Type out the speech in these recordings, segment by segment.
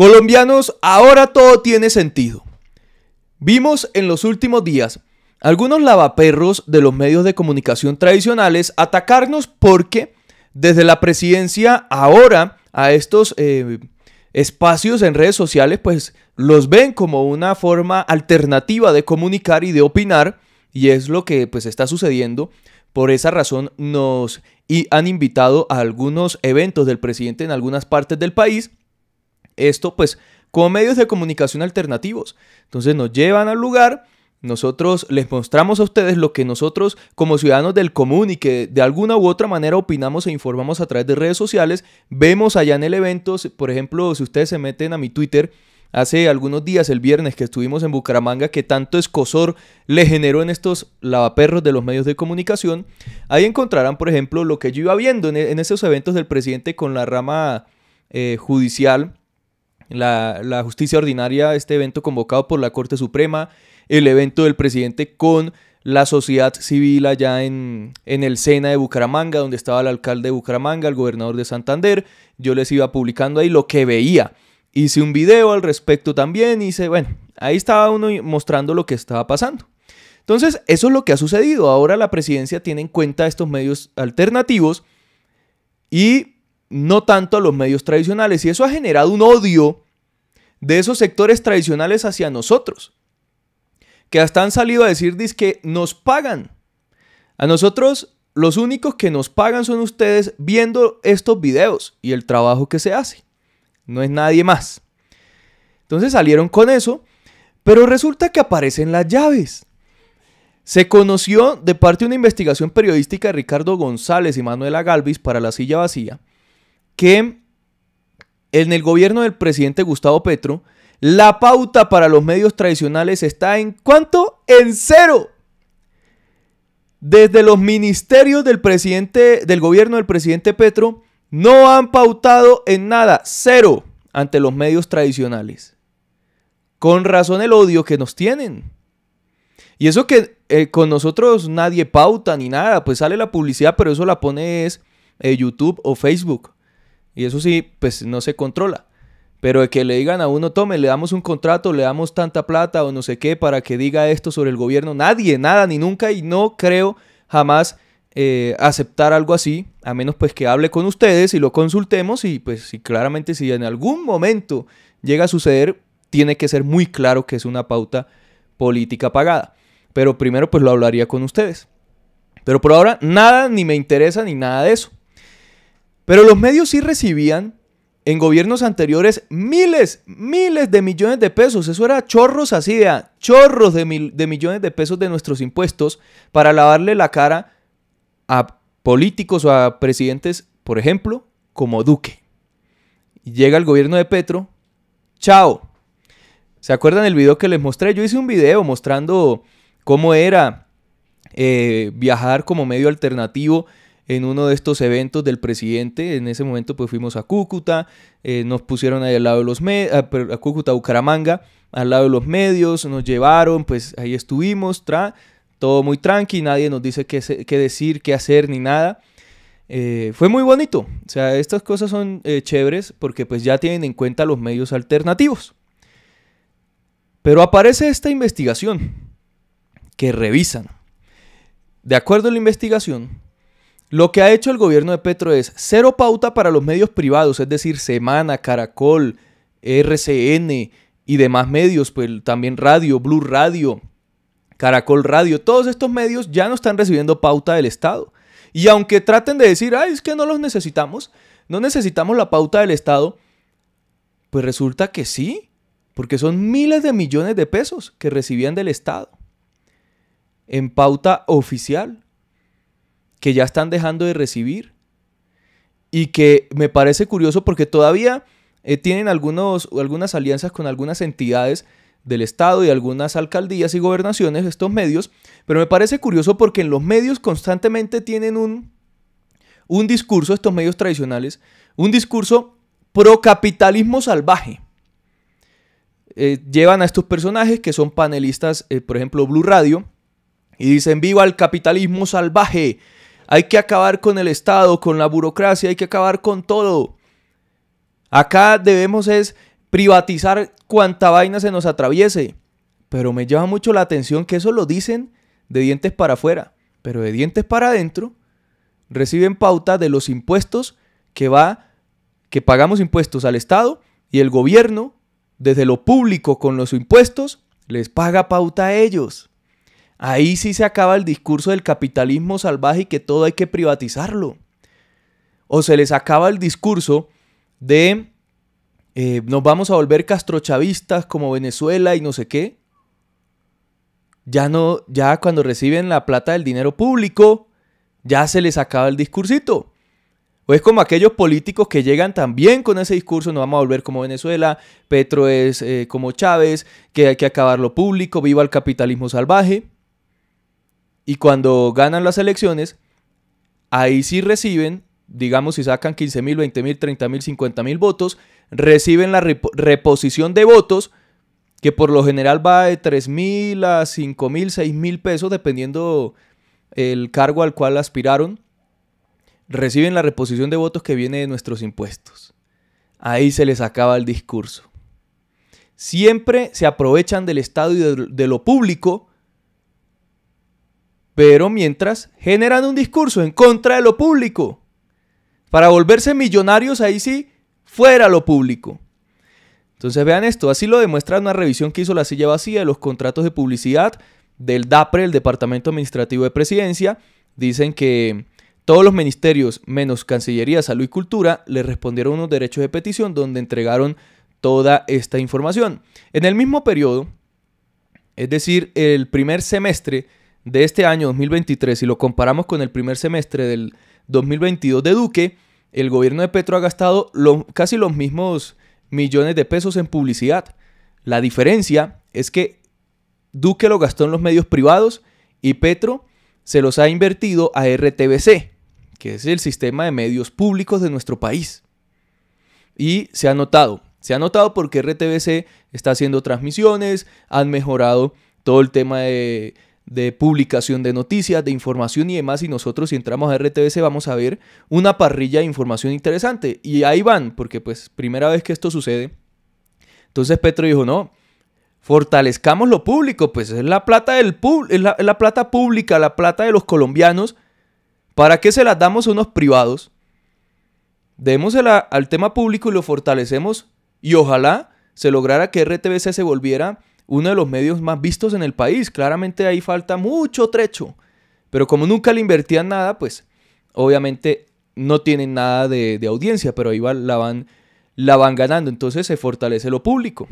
Colombianos, ahora todo tiene sentido. Vimos en los últimos días algunos lavaperros de los medios de comunicación tradicionales atacarnos porque desde la presidencia ahora a estos eh, espacios en redes sociales pues los ven como una forma alternativa de comunicar y de opinar y es lo que pues está sucediendo. Por esa razón nos han invitado a algunos eventos del presidente en algunas partes del país esto pues con medios de comunicación alternativos. Entonces nos llevan al lugar, nosotros les mostramos a ustedes lo que nosotros como ciudadanos del común y que de alguna u otra manera opinamos e informamos a través de redes sociales, vemos allá en el evento, por ejemplo, si ustedes se meten a mi Twitter, hace algunos días, el viernes que estuvimos en Bucaramanga, que tanto escosor le generó en estos lavaperros de los medios de comunicación, ahí encontrarán, por ejemplo, lo que yo iba viendo en, esos eventos del presidente con la rama eh, judicial la, justicia ordinaria, este evento convocado por la Corte Suprema, el evento del presidente con la sociedad civil allá en, en, el Sena de Bucaramanga, donde estaba el alcalde de Bucaramanga, el gobernador de Santander. Yo les iba publicando ahí lo que veía. Hice un video al respecto también, hice, bueno, ahí estaba uno mostrando lo que estaba pasando. Entonces, eso es lo que ha sucedido. Ahora la presidencia tiene en cuenta estos medios alternativos y no tanto a los medios tradicionales. Y eso ha generado un odio de esos sectores tradicionales hacia nosotros, que hasta han salido a decir que nos pagan. A nosotros los únicos que nos pagan son ustedes viendo estos videos y el trabajo que se hace. No es nadie más. Entonces salieron con eso, pero resulta que aparecen las llaves. Se conoció de parte de una investigación periodística de Ricardo González y Manuela Galvis para La Silla Vacía que en el gobierno del presidente Gustavo Petro, la pauta para los medios tradicionales está en cuánto? En cero. Desde los ministerios del presidente del gobierno del presidente Petro no han pautado en nada, cero ante los medios tradicionales. Con razón el odio que nos tienen. Y eso que eh, con nosotros nadie pauta ni nada, pues sale la publicidad, pero eso la pone es eh, YouTube o Facebook. Y eso sí, pues no se controla. Pero de que le digan a uno, tome, le damos un contrato, le damos tanta plata o no sé qué para que diga esto sobre el gobierno, nadie, nada, ni nunca, y no creo jamás eh, aceptar algo así, a menos pues que hable con ustedes y lo consultemos y pues si claramente si en algún momento llega a suceder, tiene que ser muy claro que es una pauta política pagada. Pero primero pues lo hablaría con ustedes. Pero por ahora nada ni me interesa ni nada de eso. Pero los medios sí recibían en gobiernos anteriores miles, miles de millones de pesos. Eso era chorros así de chorros de, millones de pesos de nuestros impuestos para lavarle la cara a políticos o a presidentes, por ejemplo, como Duque. Llega el gobierno de Petro, chao. ¿Se acuerdan el video que les mostré? Yo hice un video mostrando cómo era eh, viajar como medio alternativo en uno de estos eventos del presidente. En ese momento pues fuimos a Cúcuta, eh, nos pusieron ahí al lado de los medios, ah, a, Cúcuta, Bucaramanga, al lado de los medios, nos llevaron, pues ahí estuvimos, todo muy tranqui, nadie nos dice qué, decir, qué hacer ni nada. Eh, fue muy bonito. O sea, estas cosas son eh, chéveres porque pues ya tienen en cuenta los medios alternativos. Pero aparece esta investigación que revisan. De acuerdo a la investigación, lo que ha hecho el gobierno de Petro es cero pauta para los medios privados, es decir, Semana, Caracol, RCN y demás medios, pues también radio, Blue Radio, Caracol Radio, todos estos medios ya no están recibiendo pauta del Estado. Y aunque traten de decir, ay, es que no los necesitamos, no necesitamos la pauta del Estado, pues resulta que sí, porque son miles de millones de pesos que recibían del Estado en pauta oficial, que ya están dejando de recibir y que me parece curioso porque todavía eh, tienen algunos, algunas alianzas con algunas entidades del Estado y algunas alcaldías y gobernaciones, estos medios, pero me parece curioso porque en los medios constantemente tienen un, un discurso, estos medios tradicionales, un discurso pro capitalismo salvaje. Eh, llevan a estos personajes que son panelistas, eh, por ejemplo, Blue Radio, y dicen viva el capitalismo salvaje, hay que acabar con el Estado, con la burocracia, hay que acabar con todo. Acá debemos es privatizar cuanta vaina se nos atraviese. Pero me llama mucho la atención que eso lo dicen de dientes para afuera. Pero de dientes para adentro reciben pauta de los impuestos que va que pagamos impuestos al Estado y el gobierno, desde lo público con los impuestos, les paga pauta a ellos. Ahí sí se acaba el discurso del capitalismo salvaje y que todo hay que privatizarlo. O se les acaba el discurso de eh, nos vamos a volver castrochavistas como Venezuela y no sé qué. Ya no, ya cuando reciben la plata del dinero público, ya se les acaba el discursito. O es como aquellos políticos que llegan también con ese discurso, no vamos a volver como Venezuela, Petro es eh, como Chávez, que hay que acabar lo público, viva el capitalismo salvaje. Y cuando ganan las elecciones, ahí sí reciben, digamos si sacan 15 mil, 20 mil, 30 mil, 50 mil votos, reciben la reposición de votos que por lo general va de 3 mil a 5 mil, 6 mil pesos, dependiendo el cargo al cual aspiraron, reciben la reposición de votos que viene de nuestros impuestos. Ahí se les acaba el discurso. Siempre se aprovechan del Estado y de lo público pero mientras generan un discurso en contra de lo público. Para volverse millonarios ahí sí, fuera lo público. Entonces vean esto, así lo demuestra una revisión que hizo la silla vacía de los contratos de publicidad del DAPRE, el Departamento Administrativo de Presidencia. Dicen que todos los ministerios, menos Cancillería, Salud y Cultura, le respondieron unos derechos de petición donde entregaron toda esta información. En el mismo periodo, es decir, el primer semestre de este año 2023, si lo comparamos con el primer semestre del 2022 de Duque, el gobierno de Petro ha gastado casi los mismos millones de pesos en publicidad. La diferencia es que Duque lo gastó en los medios privados y Petro se los ha invertido a RTBC, que es el sistema de medios públicos de nuestro país. Y se ha notado, se ha notado porque RTBC está haciendo transmisiones, han mejorado todo el tema de de publicación de noticias, de información y demás. Y nosotros si entramos a RTBC vamos a ver una parrilla de información interesante. Y ahí van, porque pues primera vez que esto sucede. Entonces Petro dijo, no, fortalezcamos lo público, pues es la plata, del es la plata pública, la plata de los colombianos. ¿Para qué se las damos a unos privados? Démosela al tema público y lo fortalecemos y ojalá se lograra que RTBC se volviera uno de los medios más vistos en el país. Claramente ahí falta mucho trecho. Pero como nunca le invertían nada, pues obviamente no tienen nada de, audiencia, pero ahí la, van, la van ganando. Entonces se fortalece lo público.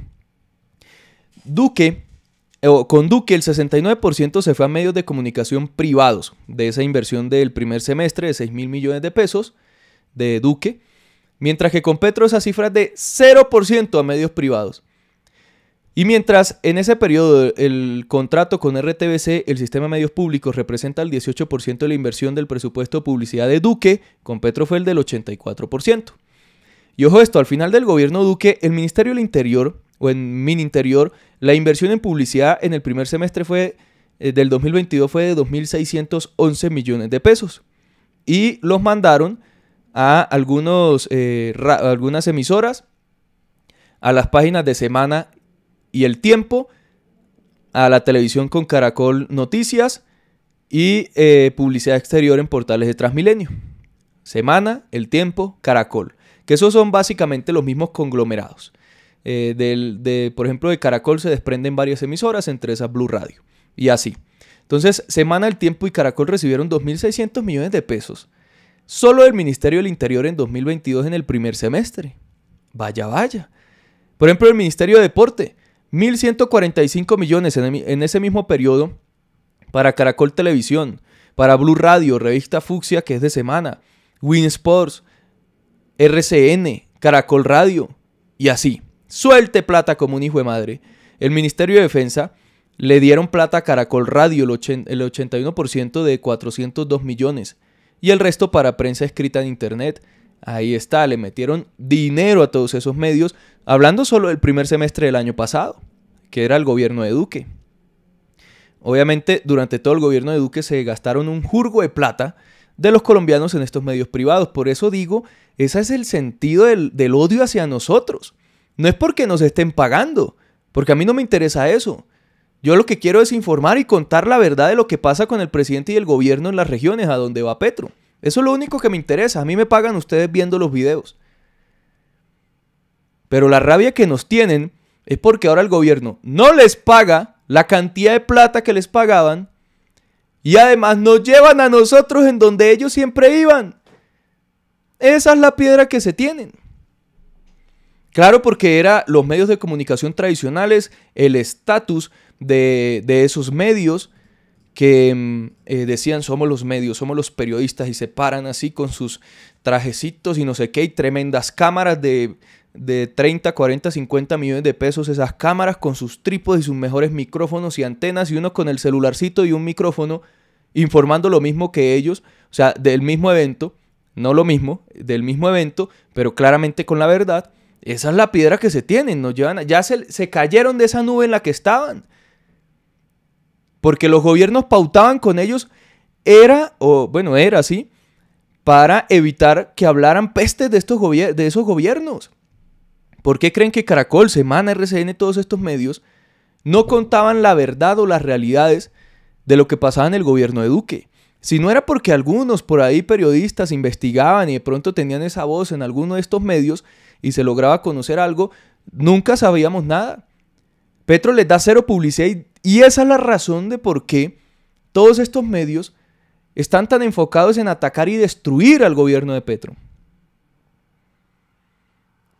Duque, con Duque el 69% se fue a medios de comunicación privados de esa inversión del primer semestre de 6 mil millones de pesos de Duque. Mientras que con Petro esa cifra es de 0% a medios privados. Y mientras en ese periodo el contrato con RTBC, el sistema de medios públicos, representa el 18% de la inversión del presupuesto de publicidad de Duque, con Petro fue el del 84%. Y ojo esto, al final del gobierno Duque, el Ministerio del Interior, o en Interior, la inversión en publicidad en el primer semestre fue eh, del 2022 fue de 2.611 millones de pesos. Y los mandaron a algunos, eh, algunas emisoras, a las páginas de Semana y El Tiempo, a la televisión con Caracol Noticias y eh, publicidad exterior en portales de Transmilenio. Semana, El Tiempo, Caracol. Que esos son básicamente los mismos conglomerados. Eh, del, de, por ejemplo, de Caracol se desprenden varias emisoras, entre esas Blue Radio. Y así. Entonces, Semana, El Tiempo y Caracol recibieron 2.600 millones de pesos. Solo del Ministerio del Interior en 2022 en el primer semestre. Vaya, vaya. Por ejemplo, el Ministerio de Deporte 1.145 millones en, ese mismo periodo para Caracol Televisión, para Blue Radio, Revista Fuxia, que es de semana, Win Sports, RCN, Caracol Radio, y así. Suelte plata como un hijo de madre. El Ministerio de Defensa le dieron plata a Caracol Radio, el, el 81% de 402 millones, y el resto para prensa escrita en Internet, Ahí está, le metieron dinero a todos esos medios, hablando solo del primer semestre del año pasado, que era el gobierno de Duque. Obviamente, durante todo el gobierno de Duque se gastaron un jurgo de plata de los colombianos en estos medios privados. Por eso digo, ese es el sentido del, del odio hacia nosotros. No es porque nos estén pagando, porque a mí no me interesa eso. Yo lo que quiero es informar y contar la verdad de lo que pasa con el presidente y el gobierno en las regiones a donde va Petro. Eso es lo único que me interesa. A mí me pagan ustedes viendo los videos. Pero la rabia que nos tienen es porque ahora el gobierno no les paga la cantidad de plata que les pagaban y además nos llevan a nosotros en donde ellos siempre iban. Esa es la piedra que se tienen. Claro, porque era los medios de comunicación tradicionales, el estatus de, de esos medios, que mm, eh, decían somos los medios, somos los periodistas y se paran así con sus trajecitos y no sé qué y tremendas cámaras de, de 30, 40, 50 millones de pesos, esas cámaras con sus trípodes y sus mejores micrófonos y antenas y uno con el celularcito y un micrófono informando lo mismo que ellos, o sea, del mismo evento, no lo mismo, del mismo evento, pero claramente con la verdad. Esa es la piedra que se tienen, no llevan, ya se cayeron de esa nube en la que estaban porque los gobiernos pautaban con ellos, era, o bueno, era así, para evitar que hablaran pestes de, estos de esos gobiernos. ¿Por qué creen que Caracol, Semana, RCN, todos estos medios no contaban la verdad o las realidades de lo que pasaba en el gobierno de Duque? Si no era porque algunos por ahí periodistas investigaban y de pronto tenían esa voz en alguno de estos medios y se lograba conocer algo, nunca sabíamos nada. Petro les da cero publicidad y y esa es la razón de por qué todos estos medios están tan enfocados en atacar y destruir al gobierno de Petro.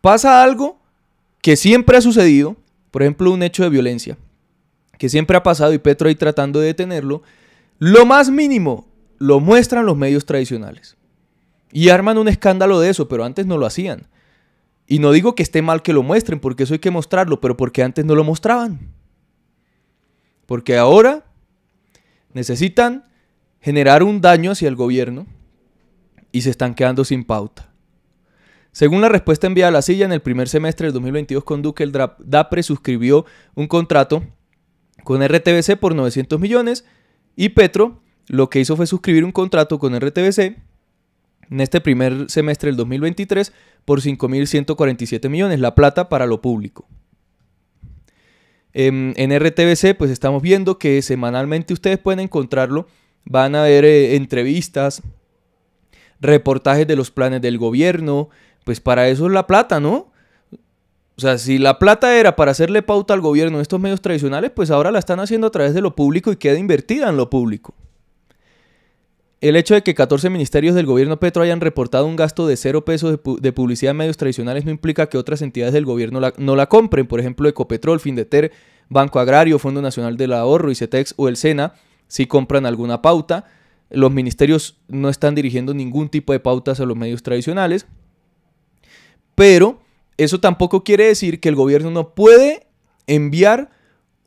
Pasa algo que siempre ha sucedido, por ejemplo, un hecho de violencia, que siempre ha pasado y Petro ahí tratando de detenerlo, lo más mínimo lo muestran los medios tradicionales. Y arman un escándalo de eso, pero antes no lo hacían. Y no digo que esté mal que lo muestren, porque eso hay que mostrarlo, pero porque antes no lo mostraban. Porque ahora necesitan generar un daño hacia el gobierno y se están quedando sin pauta. Según la respuesta enviada a la silla, en el primer semestre del 2022 con Duque, el DAPRE suscribió un contrato con RTBC por 900 millones y Petro lo que hizo fue suscribir un contrato con RTBC en este primer semestre del 2023 por 5.147 millones, la plata para lo público. Em, en, en RTBC pues estamos viendo que semanalmente ustedes pueden encontrarlo. Van a ver eh, entrevistas, reportajes de los planes del gobierno. Pues para eso es la plata, ¿no? O sea, si la plata era para hacerle pauta al gobierno en estos medios tradicionales, pues ahora la están haciendo a través de lo público y queda invertida en lo público. El hecho de que 14 ministerios del gobierno Petro hayan reportado un gasto de cero pesos de, publicidad en medios tradicionales no implica que otras entidades del gobierno no la compren, por ejemplo Ecopetrol, Findeter, Banco Agrario, Fondo Nacional del Ahorro, ICETEX o el SENA, si compran alguna pauta. Los ministerios no están dirigiendo ningún tipo de pautas a los medios tradicionales, pero eso tampoco quiere decir que el gobierno no puede enviar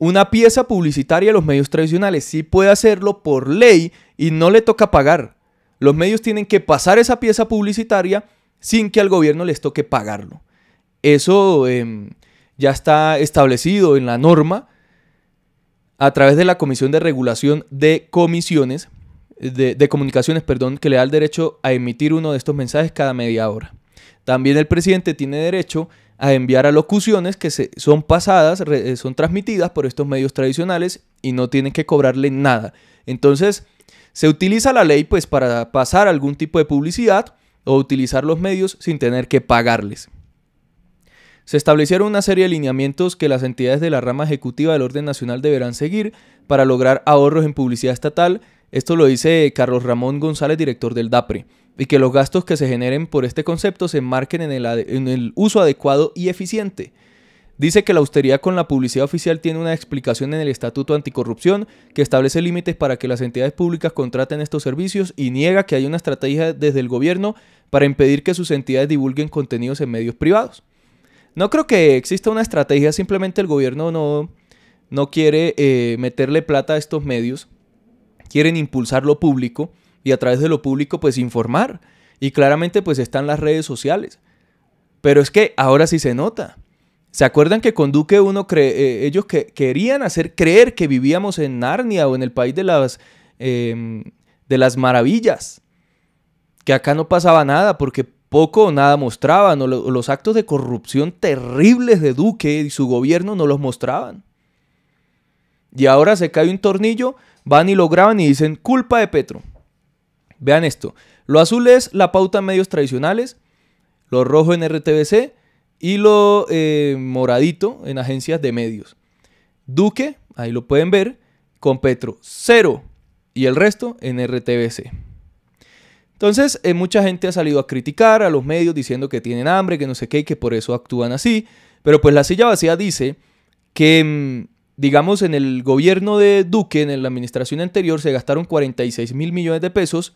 una pieza publicitaria a los medios tradicionales. Sí puede hacerlo por ley y no le toca pagar. Los medios tienen que pasar esa pieza publicitaria sin que al gobierno les toque pagarlo. Eso em, ya está establecido en la norma a través de la Comisión de Regulación de Comisiones, de, de, Comunicaciones, perdón, que le da el derecho a emitir uno de estos mensajes cada media hora. También el presidente tiene derecho a enviar alocuciones que se, son pasadas, eh, son transmitidas por estos medios tradicionales y no tienen que cobrarle nada. Entonces, se utiliza la ley pues para pasar algún tipo de publicidad o utilizar los medios sin tener que pagarles. Se establecieron una serie de lineamientos que las entidades de la rama ejecutiva del Orden Nacional deberán seguir para lograr ahorros en publicidad estatal esto lo dice Carlos Ramón González, director del DAPRE, y que los gastos que se generen por este concepto se enmarquen en el, uso adecuado y eficiente. Dice que la austeridad con la publicidad oficial tiene una explicación en el Estatuto Anticorrupción que establece límites para que las entidades públicas contraten estos servicios y niega que haya una estrategia desde el gobierno para impedir que sus entidades divulguen contenidos en medios privados. No creo que exista una estrategia, simplemente el gobierno no, no quiere eh, meterle plata a estos medios quieren impulsar lo público y a través de lo público pues informar. Y claramente pues están las redes sociales. Pero es que ahora sí se nota. ¿Se acuerdan que con Duque uno eh, ellos que querían hacer creer que vivíamos en Narnia o en el país de las, em, de las maravillas? Que acá no pasaba nada porque poco o nada mostraban, los actos de corrupción terribles de Duque y su gobierno no los mostraban y ahora se cae un tornillo, van y lo graban y dicen culpa de Petro. Vean esto. Lo azul es la pauta en medios tradicionales, lo rojo en RTBC y lo eh, moradito en agencias de medios. Duque, ahí lo pueden ver, con Petro, cero. Y el resto en RTBC. Entonces, eh, mucha gente ha salido a criticar a los medios diciendo que tienen hambre, que no sé qué, y que por eso actúan así. Pero pues la silla vacía dice que mm, digamos, en el gobierno de Duque, en la administración anterior, se gastaron 46 mil millones de pesos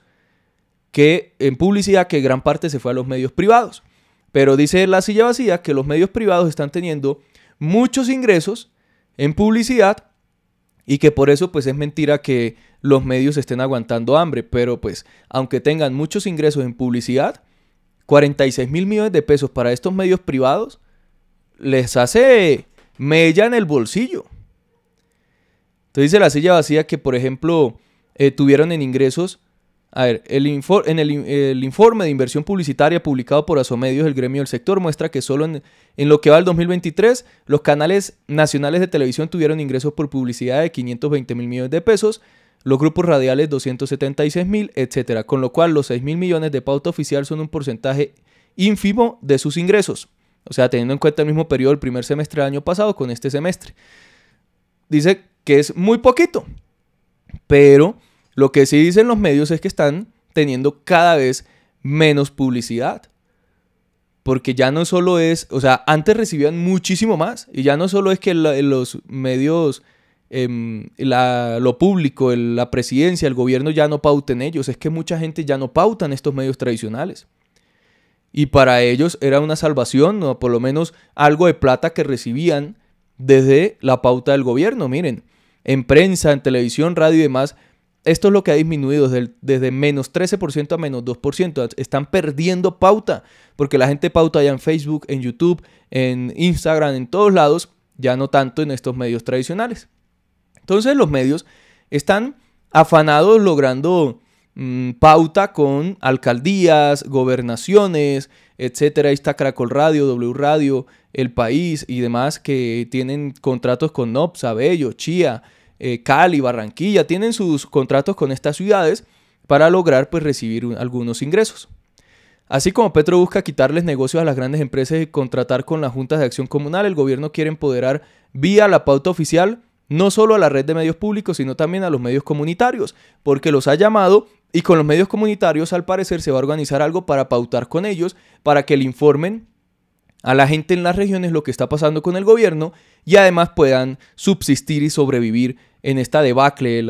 que, en publicidad que gran parte se fue a los medios privados. Pero dice la silla vacía que los medios privados están teniendo muchos ingresos en publicidad y que por eso pues es mentira que los medios estén aguantando hambre. Pero pues aunque tengan muchos ingresos en publicidad, 46 mil millones de pesos para estos medios privados les hace mella en el bolsillo. Entonces dice la silla vacía que, por ejemplo, eh, tuvieron en ingresos a ver, el en el, informe de inversión publicitaria publicado por Asomedios, el gremio del sector, muestra que solo en, lo que va al 2023, los canales nacionales de televisión tuvieron ingresos por publicidad de 520 mil millones de pesos, los grupos radiales 276 mil, etc. Con lo cual, los 6 mil millones de pauta oficial son un porcentaje ínfimo de sus ingresos. O sea, teniendo en cuenta el mismo periodo del primer semestre del año pasado con este semestre. Dice que es muy poquito. Pero lo que sí dicen los medios es que están teniendo cada vez menos publicidad. Porque ya no solo es, o sea, antes recibían muchísimo más. Y ya no solo es que los medios, em, la, lo público, la presidencia, el gobierno ya no pauten ellos. Es que mucha gente ya no pautan estos medios tradicionales. Y para ellos era una salvación, o por lo menos algo de plata que recibían desde la pauta del gobierno. Miren, en prensa, en televisión, radio y demás, esto es lo que ha disminuido desde, menos 13% a menos 2%. Están perdiendo pauta porque la gente pauta ya en Facebook, en YouTube, en Instagram, en todos lados, ya no tanto en estos medios tradicionales. Entonces los medios están afanados logrando mm, pauta con alcaldías, gobernaciones, etcétera. Ahí está Caracol Radio, W Radio, El País y demás que tienen contratos con NOPSA, Bello, Chía, Cali eh, Cali, Barranquilla, tienen sus contratos con estas ciudades para lograr pues, recibir algunos ingresos. Así como Petro busca quitarles negocios a las grandes empresas y contratar con las juntas de acción comunal, el gobierno quiere empoderar vía la pauta oficial no solo a la red de medios públicos, sino también a los medios comunitarios, porque los ha llamado y con los medios comunitarios al parecer se va a organizar algo para pautar con ellos, para que le informen a la gente en las regiones lo que está pasando con el gobierno y además puedan subsistir y sobrevivir en esta debacle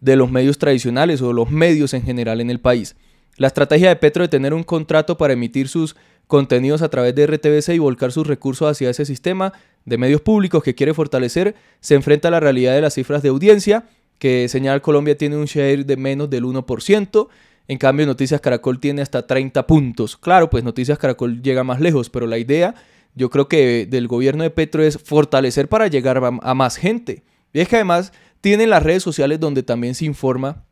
de, los medios tradicionales o los medios en general en el país. La estrategia de Petro de tener un contrato para emitir sus contenidos a través de RTBC y volcar sus recursos hacia ese sistema de medios públicos que quiere fortalecer se enfrenta a la realidad de las cifras de audiencia, que señala Colombia tiene un share de menos del 1%, en cambio, Noticias Caracol tiene hasta 30 puntos. Claro, pues Noticias Caracol llega más lejos, pero la idea yo creo que del gobierno de Petro es fortalecer para llegar a, más gente. Y es que además tienen las redes sociales donde también se informa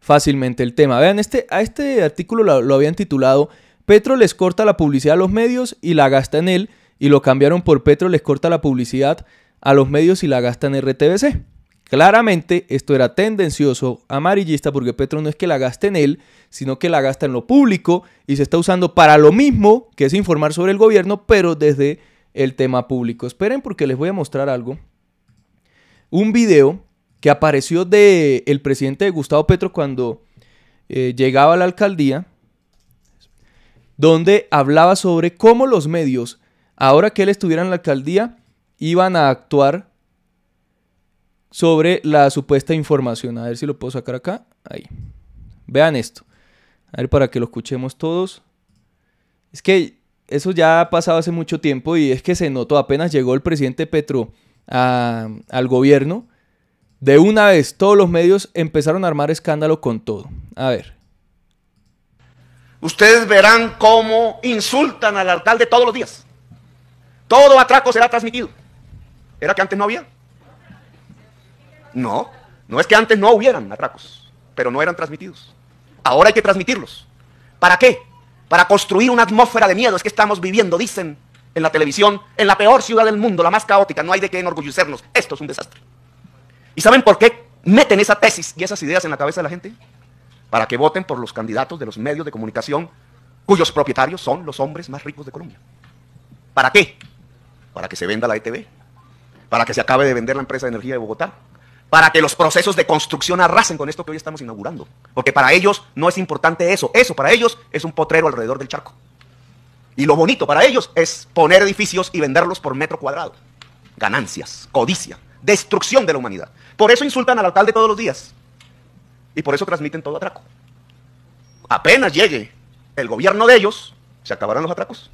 fácilmente el tema. Vean, este, a este artículo lo, lo habían titulado Petro les corta la publicidad a los medios y la gasta en él, y lo cambiaron por Petro les corta la publicidad a los medios y la gasta en RTBC. Claramente esto era tendencioso, amarillista, porque Petro no es que la gaste en él, sino que la gasta en lo público y se está usando para lo mismo, que es informar sobre el gobierno, pero desde el tema público. Esperen porque les voy a mostrar algo. Un video que apareció del el presidente Gustavo Petro cuando eh, llegaba a la alcaldía, donde hablaba sobre cómo los medios, ahora que él estuviera en la alcaldía, iban a actuar sobre la supuesta información. A ver si lo puedo sacar acá. Ahí. Vean esto. A ver para que lo escuchemos todos. Es que eso ya ha pasado hace mucho tiempo y es que se notó apenas llegó el presidente Petro al gobierno. De una vez todos los medios empezaron a armar escándalo con todo. A ver. Ustedes verán cómo insultan al alcalde todos los días. Todo atraco será transmitido. ¿Era que antes no había? No, no es que antes no hubieran atracos, pero no eran transmitidos. Ahora hay que transmitirlos. ¿Para qué? Para construir una atmósfera de miedo. Es que estamos viviendo, dicen en la televisión, en la peor ciudad del mundo, la más caótica. No hay de qué enorgullecernos. Esto es un desastre. ¿Y saben por qué meten esa tesis y esas ideas en la cabeza de la gente? Para que voten por los candidatos de los medios de comunicación cuyos propietarios son los hombres más ricos de Colombia. ¿Para qué? Para que se venda la ETV, para que se acabe de vender la empresa de energía de Bogotá, para que los procesos de construcción arrasen con esto que hoy estamos inaugurando. Porque para ellos no es importante eso. Eso para ellos es un potrero alrededor del charco. Y lo bonito para ellos es poner edificios y venderlos por metro cuadrado. Ganancias, codicia, destrucción de la humanidad. Por eso insultan al alcalde todos los días. Y por eso transmiten todo atraco. Apenas llegue el gobierno de ellos, ¿se acabarán los atracos?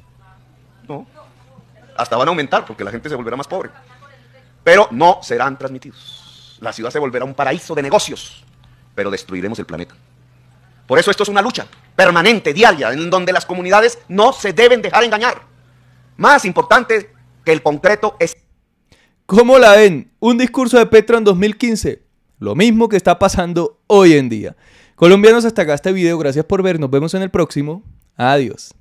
No. Hasta van a aumentar porque la gente se volverá más pobre. Pero no serán transmitidos. La ciudad se volverá un paraíso de negocios, pero destruiremos el planeta. Por eso esto es una lucha permanente, diaria, en donde las comunidades no se deben dejar engañar. Más importante que el concreto es... ¿Cómo la ven? Un discurso de Petro en 2015. Lo mismo que está pasando hoy en día. Colombianos, hasta acá este video. Gracias por ver. Nos vemos en el próximo. Adiós.